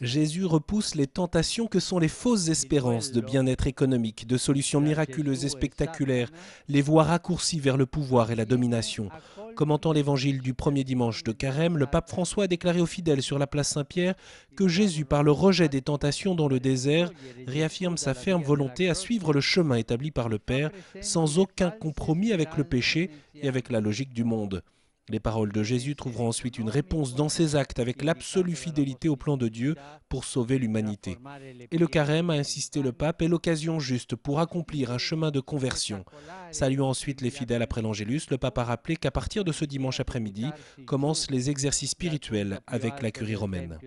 Jésus repousse les tentations que sont les fausses espérances de bien-être économique, de solutions miraculeuses et spectaculaires, les voies raccourcies vers le pouvoir et la domination. Commentant l'évangile du premier dimanche de Carême, le pape François a déclaré aux fidèles sur la place Saint-Pierre que Jésus, par le rejet des tentations dans le désert, réaffirme sa ferme volonté à suivre le chemin établi par le Père, sans aucun compromis avec le péché et avec la logique du monde. Les paroles de Jésus trouveront ensuite une réponse dans ses actes avec l'absolue fidélité au plan de Dieu pour sauver l'humanité. Et le carême, a insisté le pape, est l'occasion juste pour accomplir un chemin de conversion. Saluant ensuite les fidèles après l'Angélus, le pape a rappelé qu'à partir de ce dimanche après-midi commencent les exercices spirituels avec la curie romaine.